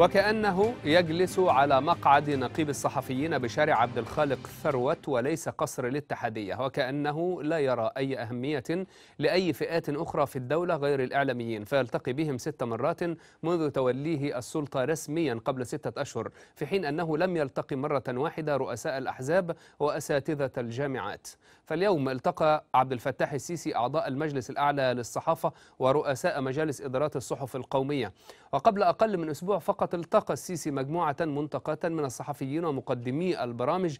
وكأنه يجلس على مقعد نقيب الصحفيين بشارع عبد الخالق ثروت وليس قصر الاتحادية وكأنه لا يرى أي أهمية لأي فئات أخرى في الدولة غير الإعلاميين فيلتقي بهم ست مرات منذ توليه السلطة رسميا قبل ستة أشهر في حين أنه لم يلتقي مرة واحدة رؤساء الأحزاب وأساتذة الجامعات فاليوم التقى عبد الفتاح السيسي أعضاء المجلس الأعلى للصحافة ورؤساء مجالس إدارات الصحف القومية وقبل أقل من أسبوع فقط التقى السيسي مجموعة منتقاة من الصحفيين ومقدمي البرامج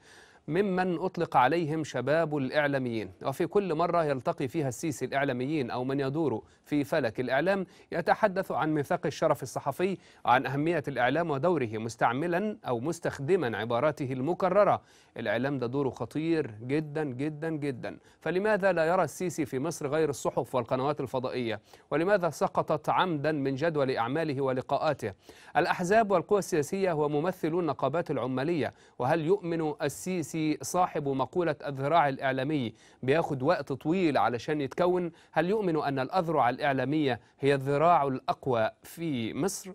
ممن أطلق عليهم شباب الإعلاميين وفي كل مرة يلتقي فيها السيسي الإعلاميين أو من يدور في فلك الإعلام يتحدث عن ميثاق الشرف الصحفي عن أهمية الإعلام ودوره مستعملا أو مستخدما عباراته المكررة الإعلام ده دوره خطير جدا جدا جدا فلماذا لا يرى السيسي في مصر غير الصحف والقنوات الفضائية ولماذا سقطت عمدا من جدول أعماله ولقاءاته الأحزاب والقوى السياسية وممثلو النقابات العمالية وهل يؤمن السيسي السيسي صاحب مقولة الذراع الإعلامي بياخد وقت طويل علشان يتكون هل يؤمن أن الأذرع الإعلامية هي الذراع الأقوى في مصر؟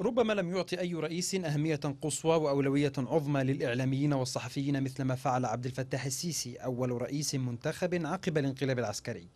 ربما لم يعطي أي رئيس أهمية قصوى وأولوية عظمى للإعلاميين والصحفيين مثل ما فعل عبد الفتاح السيسي أول رئيس منتخب عقب الانقلاب العسكري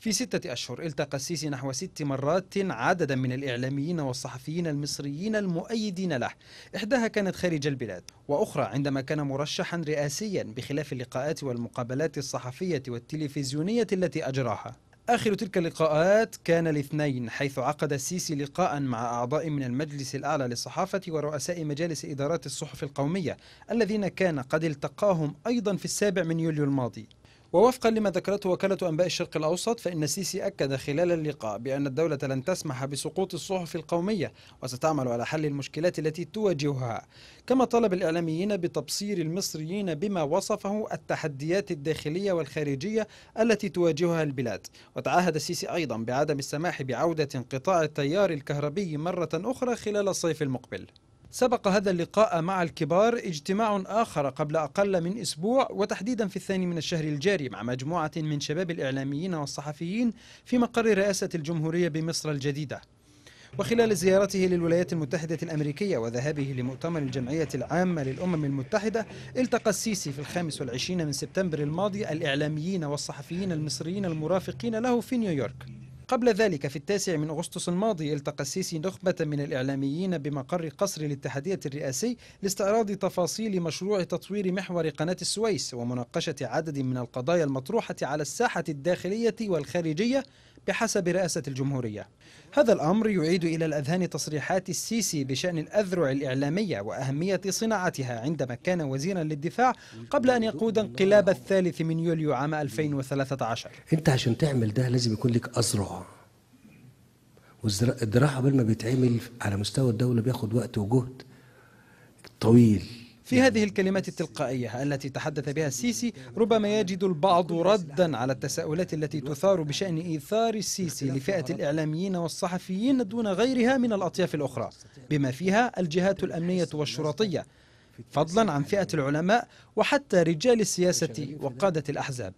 في ستة أشهر التقى السيسي نحو ست مرات عددا من الإعلاميين والصحفيين المصريين المؤيدين له إحداها كانت خارج البلاد وأخرى عندما كان مرشحا رئاسيا بخلاف اللقاءات والمقابلات الصحفية والتلفزيونية التي أجراها آخر تلك اللقاءات كان الاثنين حيث عقد السيسي لقاء مع أعضاء من المجلس الأعلى للصحافة ورؤساء مجالس إدارات الصحف القومية الذين كان قد التقاهم أيضا في السابع من يوليو الماضي ووفقا لما ذكرته وكالة أنباء الشرق الأوسط فإن السيسي أكد خلال اللقاء بأن الدولة لن تسمح بسقوط الصحف القومية وستعمل على حل المشكلات التي تواجهها كما طالب الإعلاميين بتبصير المصريين بما وصفه التحديات الداخلية والخارجية التي تواجهها البلاد وتعهد السيسي أيضا بعدم السماح بعودة انقطاع التيار الكهربي مرة أخرى خلال الصيف المقبل سبق هذا اللقاء مع الكبار اجتماع آخر قبل أقل من أسبوع وتحديدا في الثاني من الشهر الجاري مع مجموعة من شباب الإعلاميين والصحفيين في مقر رئاسة الجمهورية بمصر الجديدة وخلال زيارته للولايات المتحدة الأمريكية وذهابه لمؤتمر الجمعية العامة للأمم المتحدة التقى السيسي في الخامس والعشرين من سبتمبر الماضي الإعلاميين والصحفيين المصريين المرافقين له في نيويورك قبل ذلك في التاسع من أغسطس الماضي التقى السيسي نخبة من الإعلاميين بمقر قصر الاتحادية الرئاسي لاستعراض تفاصيل مشروع تطوير محور قناة السويس ومناقشة عدد من القضايا المطروحة على الساحة الداخلية والخارجية بحسب رئاسة الجمهورية هذا الأمر يعيد إلى الأذهان تصريحات السيسي بشأن الأذرع الإعلامية وأهمية صناعتها عندما كان وزيرا للدفاع قبل أن يقود انقلاب الثالث من يوليو عام 2013 أنت عشان تعمل ده لازم يكون لك أذرع والذراع قبل ما بيتعمل على مستوى الدولة بياخد وقت وجهد طويل في نعم. هذه الكلمات التلقائية التي تحدث بها السيسي ربما يجد البعض ردا على التساؤلات التي تثار بشأن إيثار السيسي لفئة الإعلاميين والصحفيين دون غيرها من الأطياف الأخرى بما فيها الجهات الأمنية والشرطية فضلا عن فئة العلماء وحتى رجال السياسة وقادة الأحزاب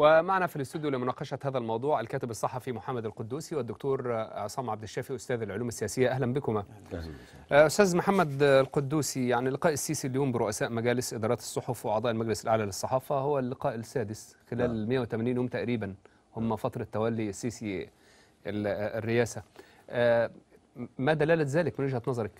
ومعنا في الاستوديو لمناقشه هذا الموضوع الكاتب الصحفي محمد القدوسي والدكتور عصام عبد الشافي استاذ العلوم السياسيه اهلا بكما آه، استاذ محمد القدوسي يعني لقاء السيسي اليوم برؤساء مجالس ادارات الصحف واعضاء المجلس الاعلى للصحافه هو اللقاء السادس خلال 180 نعم. يوم تقريبا هم نعم. فتره تولي السيسي الرئاسه آه، ما دلاله ذلك من وجهه نظرك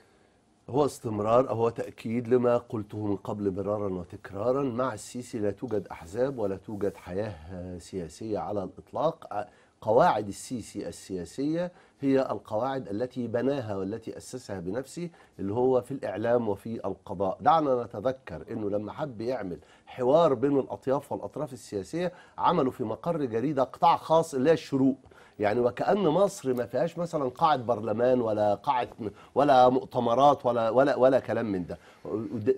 هو استمرار أو هو تأكيد لما قلته من قبل مرارا وتكرارا مع السيسي لا توجد أحزاب ولا توجد حياة سياسية على الإطلاق قواعد السيسي السياسية هي القواعد التي بناها والتي أسسها بنفسه اللي هو في الإعلام وفي القضاء دعنا نتذكر أنه لما حب يعمل حوار بين الأطياف والأطراف السياسية عملوا في مقر جريدة قطاع خاص اللي هي الشروق يعني وكأن مصر ما فيهاش مثلا قاعة برلمان ولا قاعة ولا مؤتمرات ولا ولا ولا كلام من ده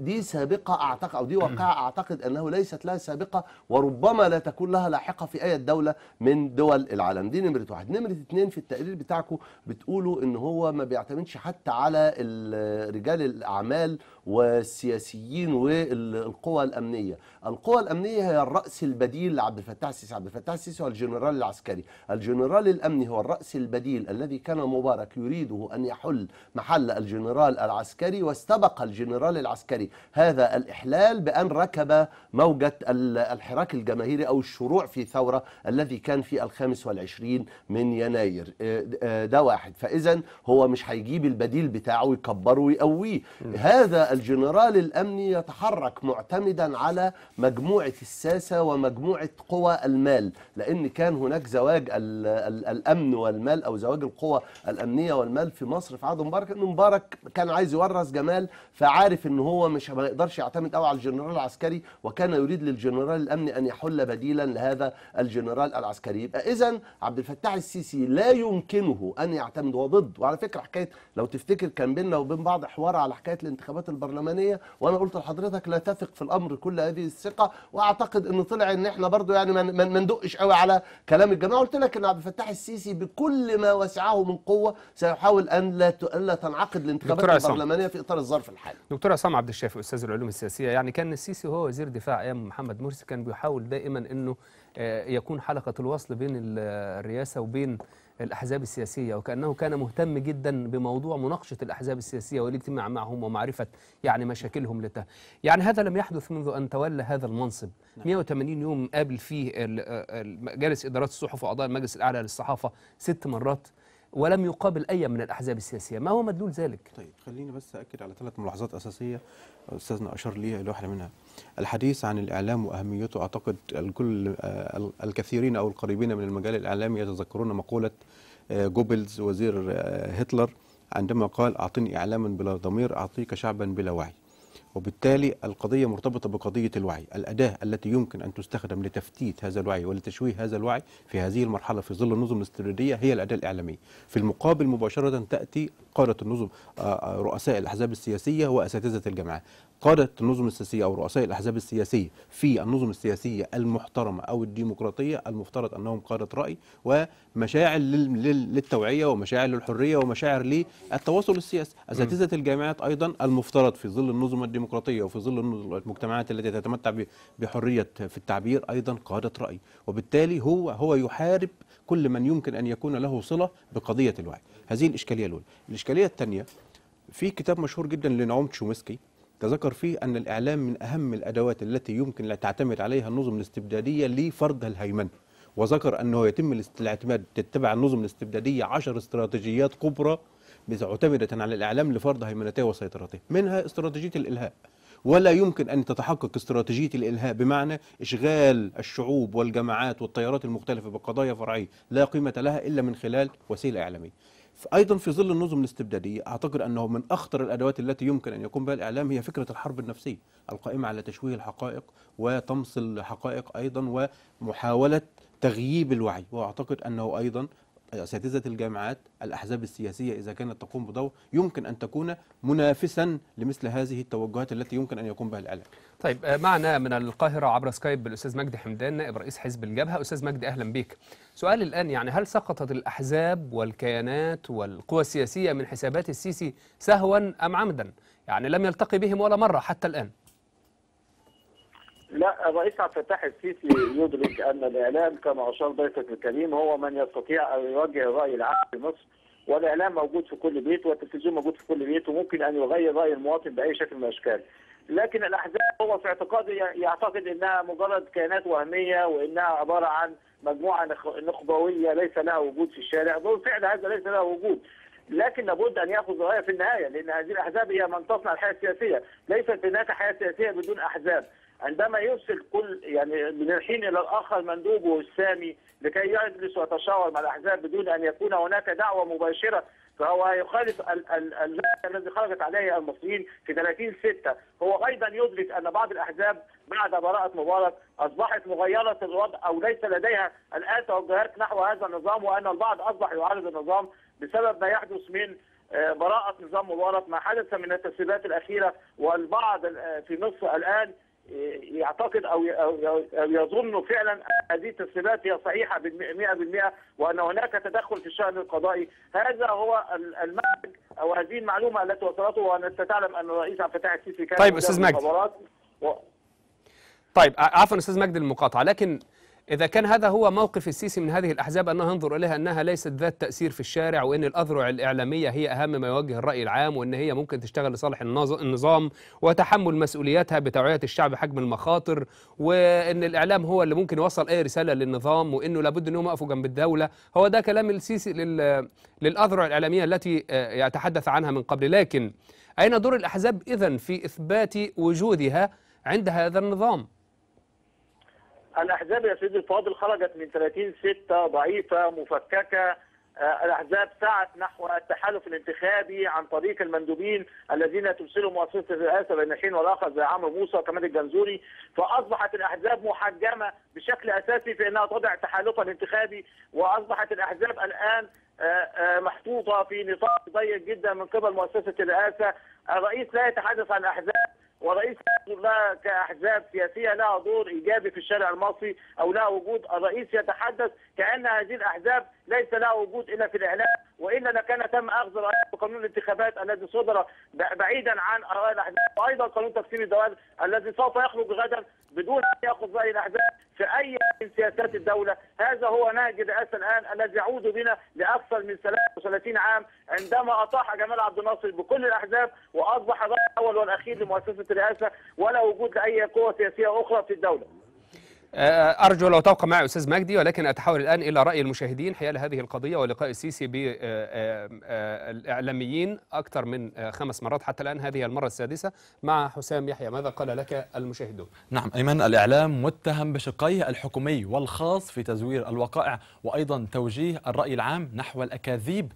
دي سابقة أعتقد أو دي واقعة أعتقد أنه ليست لها سابقة وربما لا تكون لها لاحقة في أي دولة من دول العالم دي نمرة واحد نمرة اثنين في التقرير بتاعكم بتقولوا إن هو ما بيعتمدش حتى على رجال الأعمال والسياسيين والقوى الأمنية القوى الأمنية هي الرأس البديل لعبد الفتاح السيسي عبد الفتاح السيسي هو الجنرال العسكري الجنرال الأمن هو الرأس البديل الذي كان مبارك يريده أن يحل محل الجنرال العسكري واستبق الجنرال العسكري هذا الإحلال بأن ركب موجة الحراك الجماهيري أو الشروع في ثورة الذي كان في الخامس والعشرين من يناير آه، آه، ده واحد فإذا هو مش هيجيب البديل بتاعه ويكبره ويقويه هذا الجنرال الأمني يتحرك معتمدا على مجموعة الساسة ومجموعة قوى المال لأن كان هناك زواج ال الامن والمال او زواج القوى الامنيه والمال في مصر في عهد مبارك ان مبارك كان عايز يورث جمال فعارف ان هو مش ما يقدرش يعتمد قوي على الجنرال العسكري وكان يريد للجنرال الامني ان يحل بديلا لهذا الجنرال العسكري يبقى اذا عبد الفتاح السيسي لا يمكنه ان يعتمد هو ضد وعلى فكره حكايه لو تفتكر كان بيننا وبين بعض حوار على حكايه الانتخابات البرلمانيه وانا قلت لحضرتك لا تثق في الامر كل هذه الثقه واعتقد انه طلع ان احنا برضو يعني ما ندقش قوي على كلام الجماعه قلت لك ان عبد الفتاح يفتح السيسي بكل ما وسعه من قوه سيحاول ان لا لا تنعقد الانتخابات البرلمانيه في اطار الظرف الحالي. دكتور عصام عبد الشافي استاذ العلوم السياسيه يعني كان السيسي هو وزير دفاع ايام محمد مرسي كان بيحاول دائما انه آه، يكون حلقة الوصل بين الرئاسة وبين الأحزاب السياسية وكأنه كان مهتم جدا بموضوع مناقشة الأحزاب السياسية والاجتماع معهم ومعرفة يعني مشاكلهم لته يعني هذا لم يحدث منذ أن تولى هذا المنصب 180 نعم. يوم قابل فيه مجالس إدارات الصحف وأعضاء المجلس الأعلى للصحافة ست مرات ولم يقابل أي من الأحزاب السياسية ما هو مدلول ذلك؟ طيب خليني بس أكد على ثلاث ملاحظات أساسية أستاذنا أشار لي الواحدة منها الحديث عن الإعلام وأهميته أعتقد الكل آه، الكثيرين أو القريبين من المجال الإعلامي يتذكرون مقولة آه، جوبلز وزير آه، هتلر عندما قال أعطني إعلاما بلا ضمير أعطيك شعبا بلا وعي وبالتالي القضية مرتبطة بقضية الوعي الأداة التي يمكن أن تستخدم لتفتيت هذا الوعي ولتشويه هذا الوعي في هذه المرحلة في ظل النظم الاستبدادية هي الأداة الإعلامية في المقابل مباشرة تأتي قادة النظم آه، آه، رؤساء الأحزاب السياسية وأساتذة الجامعات قادة النظم السياسية أو رؤساء الأحزاب السياسية في النظم السياسية المحترمة أو الديمقراطية المفترض أنهم قادة رأي ومشاعر للتوعية ومشاعر للحرية ومشاعر للتواصل السياسي أساتذة الجامعات أيضا المفترض في ظل النظم الديمقراطية وفي ظل المجتمعات التي تتمتع بحرية في التعبير أيضا قادة رأي وبالتالي هو هو يحارب كل من يمكن أن يكون له صلة بقضية الوعي هذه الإشكالية الأولى الإشكالية الثانية في كتاب مشهور جدا لنعوم تشومسكي تذكر فيه أن الإعلام من أهم الأدوات التي يمكن أن تعتمد عليها النظم الاستبدادية لفرض الهيمنة وذكر أنه يتم الاعتماد تتبع النظم الاستبدادية عشر استراتيجيات كبرى معتمدة على الإعلام لفرض هيمنته وسيطرته منها استراتيجية الإلهاء ولا يمكن أن تتحقق استراتيجية الإلهاء بمعنى إشغال الشعوب والجماعات والتيارات المختلفة بقضايا فرعية لا قيمة لها إلا من خلال وسيلة إعلامية ايضا في ظل النظم الاستبداديه اعتقد انه من اخطر الادوات التي يمكن ان يقوم بها الاعلام هي فكره الحرب النفسيه القائمه على تشويه الحقائق وطمس الحقائق ايضا ومحاوله تغييب الوعي واعتقد انه ايضا أساتذة الجامعات الأحزاب السياسية إذا كانت تقوم بدور يمكن أن تكون منافسا لمثل هذه التوجهات التي يمكن أن يقوم بها الإعلام طيب آه، معنا من القاهرة عبر سكايب الأستاذ مجدي حمدان نائب رئيس حزب الجبهة أستاذ مجدي أهلا بك سؤال الآن يعني هل سقطت الأحزاب والكيانات والقوى السياسية من حسابات السيسي سهوا أم عمدا يعني لم يلتقي بهم ولا مرة حتى الآن لا الرئيس عبد الفتاح السيسي يدرك ان الاعلام كما اشار ضيفك الكريم هو من يستطيع ان يوجه الراي العام في مصر والاعلام موجود في كل بيت والتلفزيون موجود في كل بيت وممكن ان يغير راي المواطن باي شكل من الاشكال. لكن الاحزاب هو في اعتقادي يعتقد انها مجرد كيانات وهميه وانها عباره عن مجموعه نخبويه ليس لها وجود في الشارع، بالفعل هذا ليس لها وجود. لكن لابد ان ياخذ رايه في النهايه لان هذه الاحزاب هي من تصنع الحياه السياسيه، ليست هناك حياه سياسيه بدون احزاب، عندما يرسل كل يعني من الحين الى الاخر مندوبه السامي لكي يجلس ويتشاور مع الاحزاب بدون ان يكون هناك دعوه مباشره فهو يخالف اللائحه الذي خرجت عليه المصريين في 30 6 هو ايضا يدرك ان بعض الاحزاب بعد براءه مبارك اصبحت مغيره الوضع او ليس لديها الان توجهات نحو هذا النظام وان البعض اصبح يعارض النظام بسبب ما يحدث من آه، براءه نظام مبارك ما حدث من التسريبات الاخيره والبعض آه، في مصر الان يعتقد او او يظن فعلا هذه التسريبات هي صحيحه 100% وان هناك تدخل في الشان القضائي هذا هو المنهج او هذه المعلومه التي وصلته وانت تعلم ان الرئيس عبد الفتاح السيسي كان طيب استاذ مجدي و... طيب عفوا استاذ مجدي المقاطعه لكن إذا كان هذا هو موقف السيسي من هذه الأحزاب أنه ينظر إليها أنها ليست ذات تأثير في الشارع وأن الأذرع الإعلامية هي أهم ما يوجه الرأي العام وأن هي ممكن تشتغل لصالح النظام وتحمل مسؤولياتها بتوعية الشعب حجم المخاطر وأن الإعلام هو اللي ممكن يوصل أي رسالة للنظام وأنه لابد أنهم يقفوا جنب الدولة هو ده كلام السيسي لل... للأذرع الإعلامية التي آه، يتحدث عنها من قبل لكن أين دور الأحزاب إذن في إثبات وجودها عند هذا النظام؟ الأحزاب يا سيدي الفاضل خرجت من 30 6 ضعيفة مفككة آه، الأحزاب سعت نحو التحالف الانتخابي عن طريق المندوبين الذين تمثلوا مؤسسة الرئاسة بين حين والآخر زي عمرو موسى وكمال الجنزوري فأصبحت الأحزاب محجمة بشكل أساسي في أنها تضع تحالفها الانتخابي وأصبحت الأحزاب الآن آه، آه، محطوطة في نطاق ضيق جدا من قبل مؤسسة الرئاسة الرئيس لا يتحدث عن أحزاب ورئيس لا كأحزاب سياسية لها دور إيجابي في الشارع المصري أو لها وجود الرئيس يتحدث كأن هذه الأحزاب ليس لها وجود إلا في الإعلام وإلا لكان تم أخذ رأي بقانون الانتخابات الذي صدر بعيدا عن آراء الأحزاب وأيضا قانون تقسيم الدوائر الذي سوف يخرج غدا بدون ان ياخذ راي الاحزاب في اي من سياسات الدوله، هذا هو نهج الرئاسه الان الذي يعود بنا لاكثر من 33 عام عندما اطاح جمال عبد الناصر بكل الاحزاب واصبح الراي الاول والاخير لمؤسسه الرئاسه ولا وجود لاي قوه سياسيه اخرى في الدوله. آه، أرجو لو توقع معي أستاذ مجدي ولكن أتحول الآن إلى رأي المشاهدين حيال هذه القضية ولقاء السيسي بالإعلاميين آه، آه، أكثر من خمس مرات حتى الآن هذه المرة السادسة مع حسام يحيى ماذا قال لك المشاهدون؟ نعم أيمن الإعلام متهم بشقيه الحكومي والخاص في تزوير الوقائع وأيضا توجيه الرأي العام نحو الأكاذيب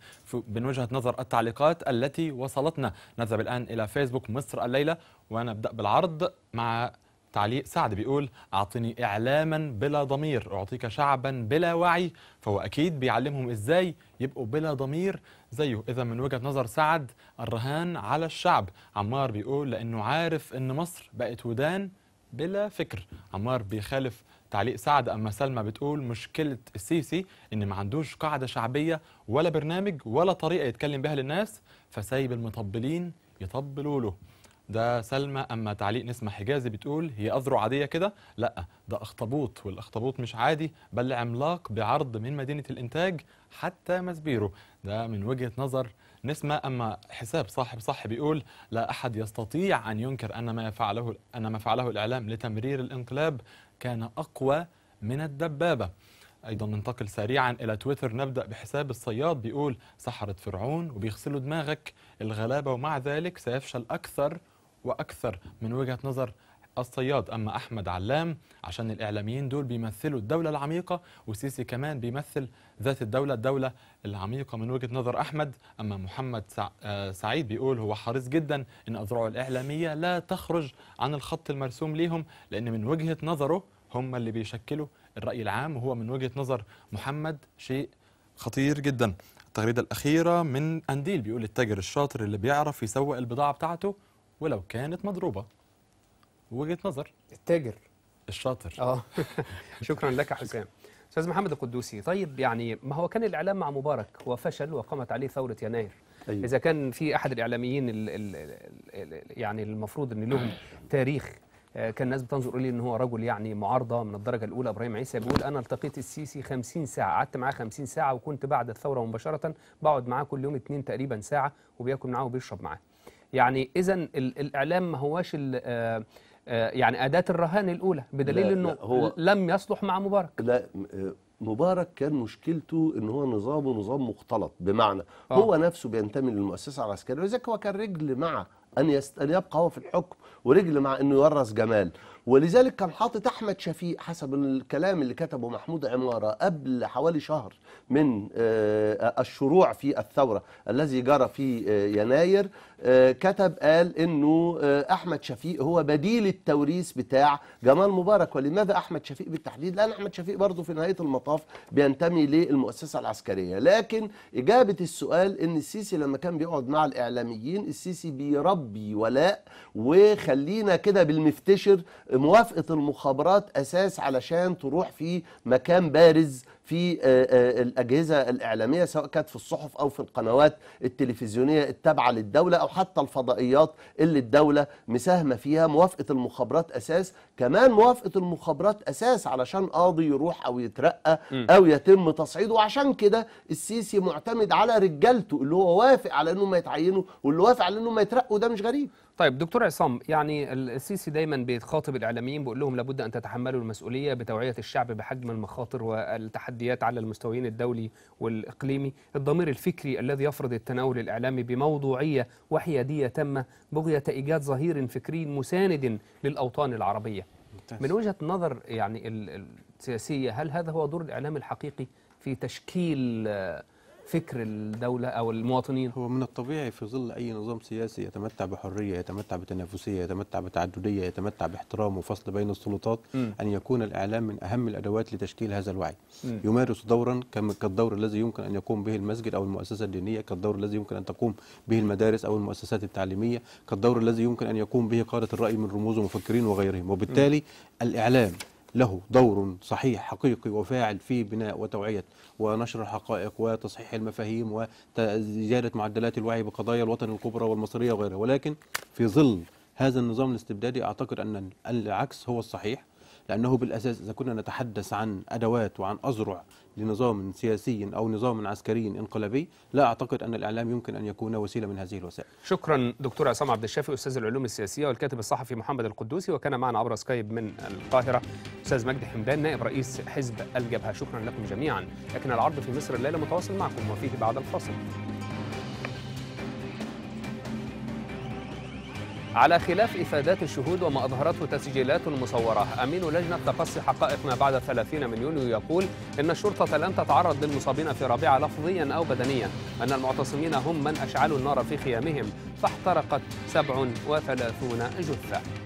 من وجهة نظر التعليقات التي وصلتنا نذهب الآن إلى فيسبوك مصر الليلة ونبدأ بالعرض مع تعليق سعد بيقول أعطني إعلاما بلا ضمير أعطيك شعبا بلا وعي فهو أكيد بيعلمهم إزاي يبقوا بلا ضمير زيه إذا من وجهة نظر سعد الرهان على الشعب عمار بيقول لأنه عارف إن مصر بقت ودان بلا فكر عمار بيخالف تعليق سعد أما سلمى بتقول مشكلة السيسي إن ما عندوش قاعدة شعبية ولا برنامج ولا طريقة يتكلم بها للناس فسايب المطبلين يطبلوا له ده سلمى اما تعليق نسمه حجازي بتقول هي اذرع عاديه كده لا ده اخطبوط والاخطبوط مش عادي بل عملاق بعرض من مدينه الانتاج حتى مسبيرو ده من وجهه نظر نسمة أما حساب صاحب صح بيقول لا أحد يستطيع أن ينكر أن ما فعله أن ما فعله الإعلام لتمرير الانقلاب كان أقوى من الدبابة أيضا ننتقل سريعا إلى تويتر نبدأ بحساب الصياد بيقول سحرة فرعون وبيغسلوا دماغك الغلابة ومع ذلك سيفشل أكثر واكثر من وجهه نظر الصياد اما احمد علام عشان الاعلاميين دول بيمثلوا الدوله العميقه وسيسي كمان بيمثل ذات الدوله الدوله العميقه من وجهه نظر احمد اما محمد آه، سعيد بيقول هو حريص جدا ان اذرعه الاعلاميه لا تخرج عن الخط المرسوم ليهم لان من وجهه نظره هم اللي بيشكلوا الراي العام وهو من وجهه نظر محمد شيء خطير جدا التغريده الاخيره من انديل بيقول التاجر الشاطر اللي بيعرف يسوق البضاعه بتاعته ولو كانت مضروبة وجهة نظر التاجر الشاطر اه شكرا لك حسام استاذ محمد القدوسي طيب يعني ما هو كان الاعلام مع مبارك وفشل وقامت عليه ثوره يناير أيوة. اذا كان في احد الاعلاميين الـ الـ الـ يعني المفروض ان لهم تاريخ آه، كان الناس بتنظر اليه ان هو رجل يعني معارضه من الدرجه الاولى ابراهيم عيسى بيقول انا التقيت السيسي 50 ساعه قعدت معاه 50 ساعه وكنت بعد الثوره مباشره بقعد معاه كل يوم اثنين تقريبا ساعه وبياكل معاه وبيشرب معاه يعني اذا الاعلام ما هواش آه، آه، يعني اداه الرهان الاولى بدليل لا انه لا هو لم يصلح مع مبارك لا آه، مبارك كان مشكلته ان هو نظامه نظام مختلط بمعنى أوه. هو نفسه بينتمي للمؤسسه العسكريه ولذلك هو كان رجل مع ان يبقى هو في الحكم ورجل مع انه يورث جمال ولذلك كان حاطط احمد شفيق حسب الكلام اللي كتبه محمود عماره قبل حوالي شهر من آه، الشروع في الثوره الذي جرى في آه، يناير آه، كتب قال انه احمد شفيق هو بديل التوريث بتاع جمال مبارك ولماذا احمد شفيق بالتحديد؟ لان احمد شفيق برضه في نهايه المطاف بينتمي للمؤسسه العسكريه لكن اجابه السؤال ان السيسي لما كان بيقعد مع الاعلاميين السيسي بيربي ولاء وخلينا كده بالمفتشر موافقه المخابرات اساس علشان تروح في مكان بارز في آه، آه، الاجهزه الاعلاميه سواء كانت في الصحف او في القنوات التلفزيونيه التابعه للدوله او حتى الفضائيات اللي الدوله مساهمه فيها موافقه المخابرات اساس كمان موافقه المخابرات اساس علشان قاضي يروح او يترقى او يتم تصعيده وعشان كده السيسي معتمد على رجالته اللي هو وافق على انهم يتعينوا واللي وافق على انهم يترقوا ده مش غريب طيب دكتور عصام يعني السيسي دايما بيخاطب الاعلاميين بيقول لهم لابد ان تتحملوا المسؤوليه بتوعيه الشعب بحجم المخاطر والتحديات على المستويين الدولي والاقليمي، الضمير الفكري الذي يفرض التناول الاعلامي بموضوعيه وحياديه تامه بغيه ايجاد ظهير فكري مساند للاوطان العربيه. من وجهه نظر يعني السياسيه هل هذا هو دور الاعلام الحقيقي في تشكيل فكر الدولة أو المواطنين هو من الطبيعي في ظل أي نظام سياسي يتمتع بحرية يتمتع بتنافسية يتمتع بتعددية يتمتع باحترام وفصل بين السلطات م. أن يكون الإعلام من أهم الأدوات لتشكيل هذا الوعي م. يمارس دورا كالدور الذي يمكن أن يقوم به المسجد أو المؤسسة الدينية كالدور الذي يمكن أن تقوم به المدارس أو المؤسسات التعليمية كالدور الذي يمكن أن يقوم به قادة الرأي من رموز ومفكرين وغيرهم وبالتالي م. الإعلام له دور صحيح حقيقي وفاعل في بناء وتوعية ونشر الحقائق وتصحيح المفاهيم وزيادة معدلات الوعي بقضايا الوطن الكبرى والمصرية وغيرها ولكن في ظل هذا النظام الاستبدادي أعتقد أن العكس هو الصحيح لأنه بالأساس إذا كنا نتحدث عن أدوات وعن أزرع لنظام سياسي أو نظام عسكري انقلابي لا أعتقد أن الإعلام يمكن أن يكون وسيلة من هذه الوسائل شكرا دكتور عصام عبد الشافي أستاذ العلوم السياسية والكاتب الصحفي محمد القدوسي وكان معنا عبر سكايب من القاهرة أستاذ مجدي حمدان نائب رئيس حزب الجبهة شكرا لكم جميعا لكن العرض في مصر الليلة متواصل معكم وفيه بعد الفاصل على خلاف إفادات الشهود وما أظهرته تسجيلات مصورة أمين لجنة تقصي حقائق ما بعد 30 من يونيو يقول إن الشرطة لم تتعرض للمصابين في ربيعة لفظيا أو بدنيا أن المعتصمين هم من أشعلوا النار في خيامهم فاحترقت 37 جثة